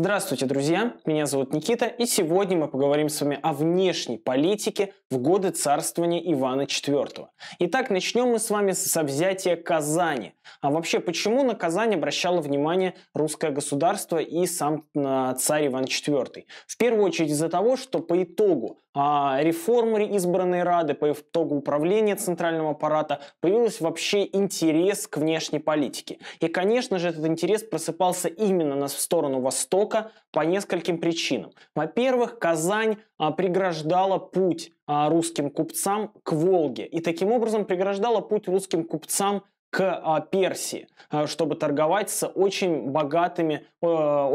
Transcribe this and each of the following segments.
Здравствуйте, друзья! Меня зовут Никита, и сегодня мы поговорим с вами о внешней политике в годы царствования Ивана IV. Итак, начнем мы с вами со взятия Казани. А вообще, почему на Казань обращало внимание русское государство и сам а, царь Иван IV? В первую очередь из-за того, что по итогу а, реформы избранной Рады, по итогу управления центрального аппарата, появился вообще интерес к внешней политике. И, конечно же, этот интерес просыпался именно нас в сторону Востока по нескольким причинам. Во-первых, Казань а, преграждала путь а, русским купцам к Волге и таким образом преграждала путь русским купцам к а, Персии, а, чтобы торговать с очень богатыми, э,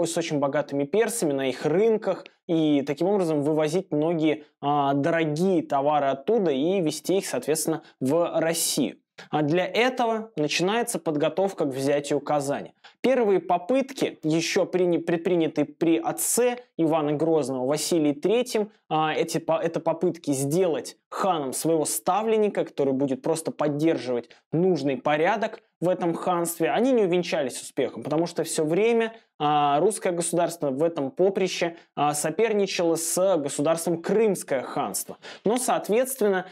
с очень богатыми персами на их рынках и таким образом вывозить многие а, дорогие товары оттуда и вести их, соответственно, в Россию. А для этого начинается подготовка к взятию Казани. Первые попытки, еще предпринятые при отце Ивана Грозного, Василии III, а, эти, это попытки сделать ханом своего ставленника, который будет просто поддерживать нужный порядок в этом ханстве, они не увенчались успехом, потому что все время а, русское государство в этом поприще а, соперничало с государством Крымское ханство. Но, соответственно,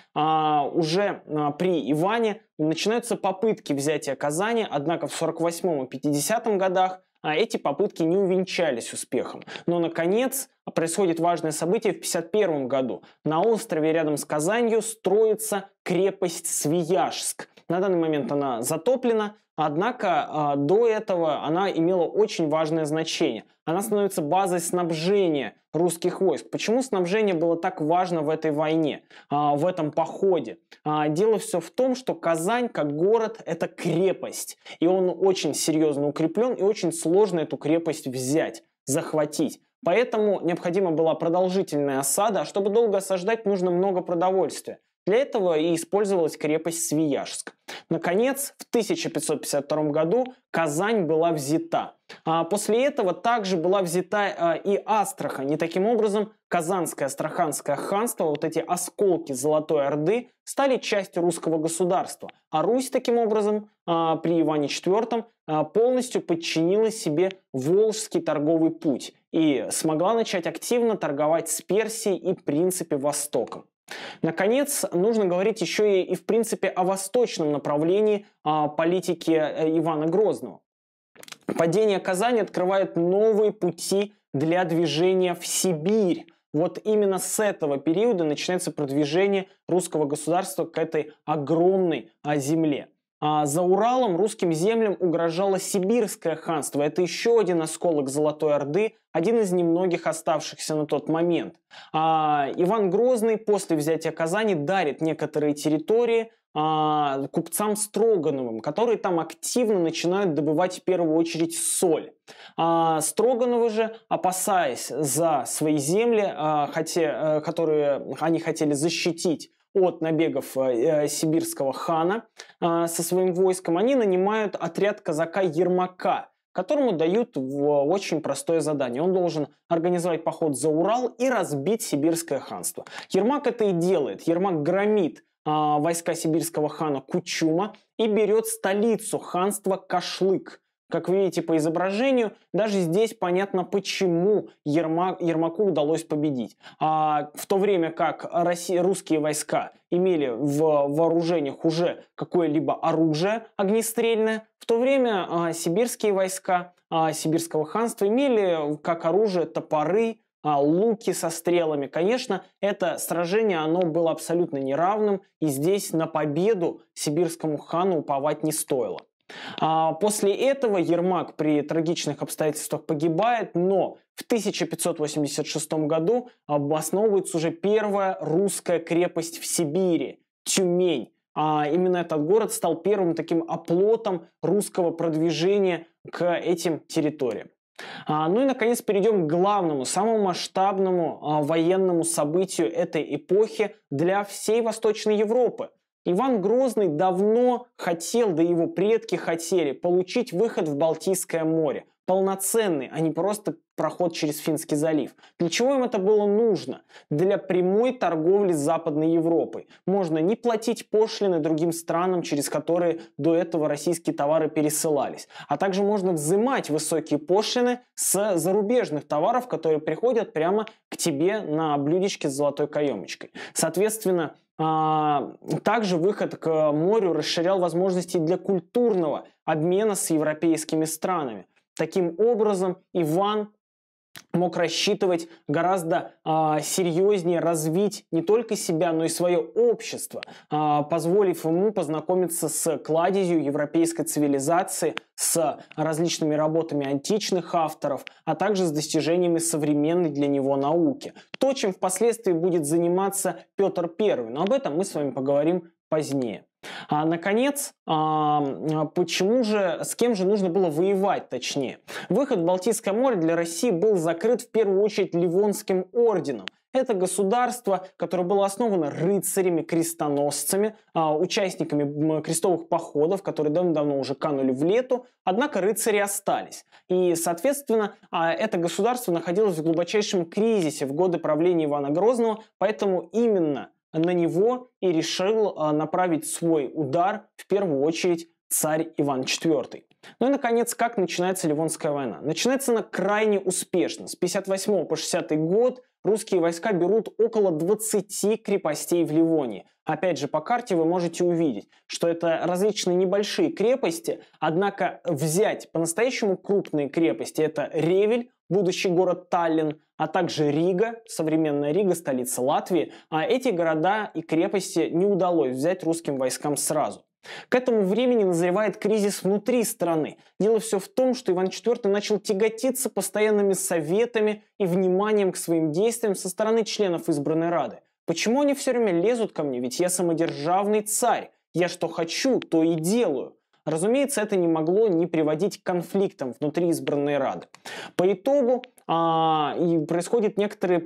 уже при Иване начинаются попытки взятия Казани, однако в 48 50 70 х годах а эти попытки не увенчались успехом. Но, наконец, происходит важное событие в 1951 году. На острове рядом с Казанью строится крепость Свияжск. На данный момент она затоплена, Однако а, до этого она имела очень важное значение. Она становится базой снабжения русских войск. Почему снабжение было так важно в этой войне, а, в этом походе? А, дело все в том, что Казань как город – это крепость. И он очень серьезно укреплен, и очень сложно эту крепость взять, захватить. Поэтому необходима была продолжительная осада, а чтобы долго осаждать, нужно много продовольствия. Для этого и использовалась крепость Свияжск. Наконец, в 1552 году Казань была взята. А после этого также была взята а, и Астрахань. И таким образом Казанское Астраханское ханство, вот эти осколки Золотой Орды, стали частью русского государства. А Русь таким образом а, при Иване IV а, полностью подчинила себе Волжский торговый путь и смогла начать активно торговать с Персией и, в принципе, Востоком. Наконец, нужно говорить еще и, и в принципе о восточном направлении а, политики э, Ивана Грозного. Падение Казани открывает новые пути для движения в Сибирь. Вот именно с этого периода начинается продвижение русского государства к этой огромной а, земле. А за Уралом русским землям угрожало Сибирское ханство. Это еще один осколок Золотой Орды, один из немногих оставшихся на тот момент. А Иван Грозный после взятия Казани дарит некоторые территории а, купцам Строгановым, которые там активно начинают добывать в первую очередь соль. А, Строгановы же, опасаясь за свои земли, а, хоте, э, которые они хотели защитить, от набегов э, сибирского хана э, со своим войском, они нанимают отряд казака Ермака, которому дают очень простое задание. Он должен организовать поход за Урал и разбить сибирское ханство. Ермак это и делает. Ермак громит э, войска сибирского хана Кучума и берет столицу ханства Кашлык. Как вы видите по изображению, даже здесь понятно, почему Ерма, Ермаку удалось победить. А, в то время как Россия, русские войска имели в вооружениях уже какое-либо оружие огнестрельное, в то время а, сибирские войска а, сибирского ханства имели как оружие топоры, а, луки со стрелами. Конечно, это сражение, оно было абсолютно неравным, и здесь на победу сибирскому хану уповать не стоило. А, после этого Ермак при трагичных обстоятельствах погибает, но в 1586 году обосновывается уже первая русская крепость в Сибири – Тюмень. А именно этот город стал первым таким оплотом русского продвижения к этим территориям. А, ну и, наконец, перейдем к главному, самому масштабному а, военному событию этой эпохи для всей Восточной Европы – Иван Грозный давно хотел, да его предки хотели, получить выход в Балтийское море. Полноценный, а не просто проход через Финский залив. Для чего им это было нужно? Для прямой торговли с Западной Европой. Можно не платить пошлины другим странам, через которые до этого российские товары пересылались. А также можно взимать высокие пошлины с зарубежных товаров, которые приходят прямо к тебе на блюдечке с золотой каемочкой. Соответственно, а, также выход к морю расширял возможности для культурного обмена с европейскими странами. Таким образом, Иван мог рассчитывать гораздо а, серьезнее развить не только себя, но и свое общество, а, позволив ему познакомиться с кладезью европейской цивилизации, с различными работами античных авторов, а также с достижениями современной для него науки. То, чем впоследствии будет заниматься Петр I, но об этом мы с вами поговорим позднее. А, наконец, а, почему же, с кем же нужно было воевать, точнее? Выход в Балтийское море для России был закрыт в первую очередь Ливонским орденом. Это государство, которое было основано рыцарями, крестоносцами, а, участниками крестовых походов, которые давно-давно уже канули в лету, однако рыцари остались. И, соответственно, а, это государство находилось в глубочайшем кризисе в годы правления Ивана Грозного, поэтому именно на него и решил а, направить свой удар в первую очередь царь Иван IV. Ну и, наконец, как начинается Ливонская война? Начинается она крайне успешно. С 58 по 60 год русские войска берут около 20 крепостей в Ливонии. Опять же, по карте вы можете увидеть, что это различные небольшие крепости, однако взять по-настоящему крупные крепости – это Ревель, будущий город Таллин, а также Рига, современная Рига, столица Латвии, а эти города и крепости не удалось взять русским войскам сразу. К этому времени назревает кризис внутри страны. Дело все в том, что Иван IV начал тяготиться постоянными советами и вниманием к своим действиям со стороны членов избранной Рады. Почему они все время лезут ко мне? Ведь я самодержавный царь. Я что хочу, то и делаю. Разумеется, это не могло не приводить к конфликтам внутри избранной Рады. По итогу а, и происходят некоторые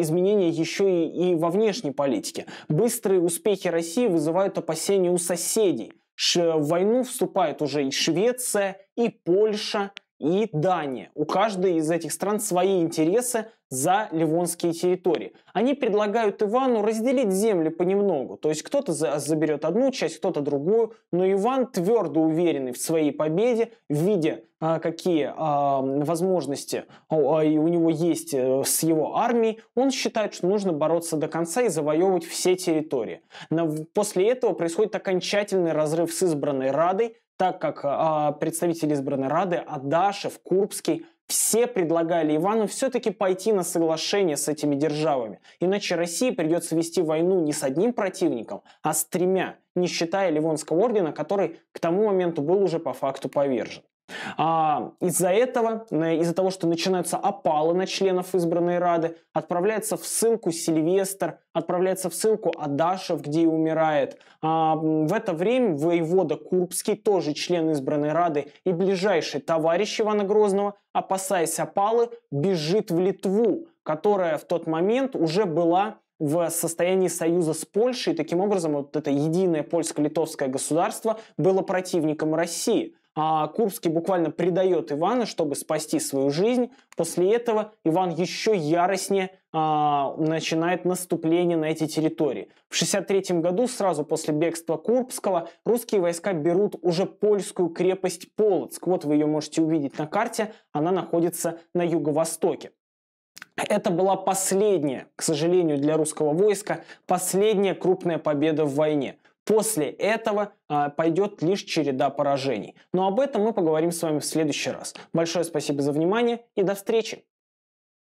изменения еще и, и во внешней политике. Быстрые успехи России вызывают опасения у соседей. в войну вступают уже и Швеция, и Польша, и Дания. У каждой из этих стран свои интересы за ливонские территории. Они предлагают Ивану разделить земли понемногу. То есть кто-то заберет одну часть, кто-то другую. Но Иван твердо уверенный в своей победе, видя, а, какие а, возможности а, у него есть э, с его армией, он считает, что нужно бороться до конца и завоевывать все территории. Но после этого происходит окончательный разрыв с избранной Радой, так как э, представитель избранной Рады Адашев, Курбский все предлагали Ивану все-таки пойти на соглашение с этими державами, иначе России придется вести войну не с одним противником, а с тремя, не считая Ливонского ордена, который к тому моменту был уже по факту повержен. А из-за этого, из-за того, что начинаются опалы на членов избранной Рады, отправляется в ссылку Сильвестр, отправляется в ссылку Адашев, где и умирает. А в это время воевода Курбский, тоже член избранной Рады и ближайший товарищ Ивана Грозного, опасаясь опалы, бежит в Литву, которая в тот момент уже была в состоянии союза с Польшей, и таким образом вот это единое польско-литовское государство было противником России. А Курбский буквально предает Ивана, чтобы спасти свою жизнь. После этого Иван еще яростнее а, начинает наступление на эти территории. В 1963 году, сразу после бегства Курбского, русские войска берут уже польскую крепость Полоцк. Вот вы ее можете увидеть на карте, она находится на юго-востоке. Это была последняя, к сожалению, для русского войска, последняя крупная победа в войне. После этого а, пойдет лишь череда поражений. Но об этом мы поговорим с вами в следующий раз. Большое спасибо за внимание и до встречи!